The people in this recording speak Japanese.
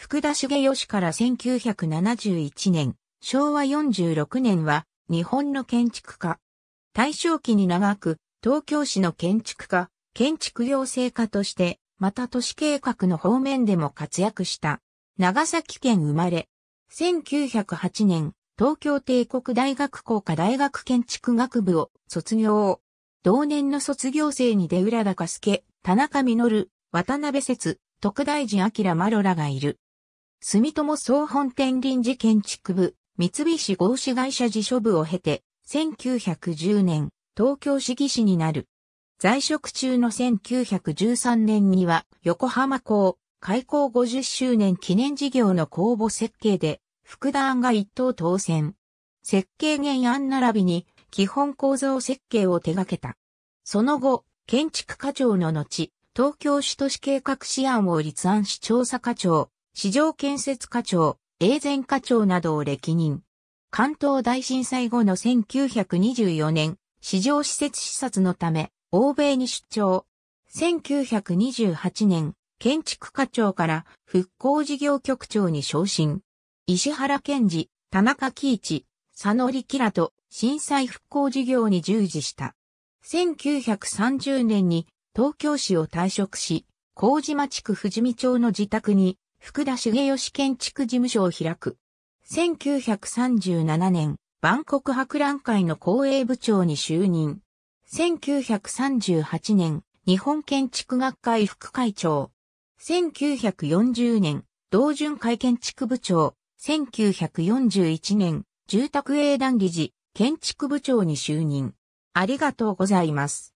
福田茂義から1971年、昭和46年は日本の建築家。大正期に長く東京市の建築家、建築行政家として、また都市計画の方面でも活躍した。長崎県生まれ。1908年、東京帝国大学工科大学建築学部を卒業。同年の卒業生に出浦高助、田中実、渡辺節、徳大寺明マロらがいる。住友総本店臨時建築部、三菱合資会社辞書部を経て、1910年、東京市議士になる。在職中の1913年には、横浜港、開港50周年記念事業の公募設計で、福田案が一等当選。設計原案並びに、基本構造設計を手掛けた。その後、建築課長の後、東京首都市計画試案を立案し調査課長、市場建設課長、永前課長などを歴任。関東大震災後の1924年、市場施設視察のため、欧米に出張。1928年、建築課長から復興事業局長に昇進。石原健治、田中喜一、佐野力らと震災復興事業に従事した。1930年に東京市を退職し、麹町区富士見町の自宅に福田茂義建築事務所を開く。1937年、万国博覧会の公営部長に就任。1938年、日本建築学会副会長。1940年、同巡会建築部長。1941年、住宅営団理事、建築部長に就任。ありがとうございます。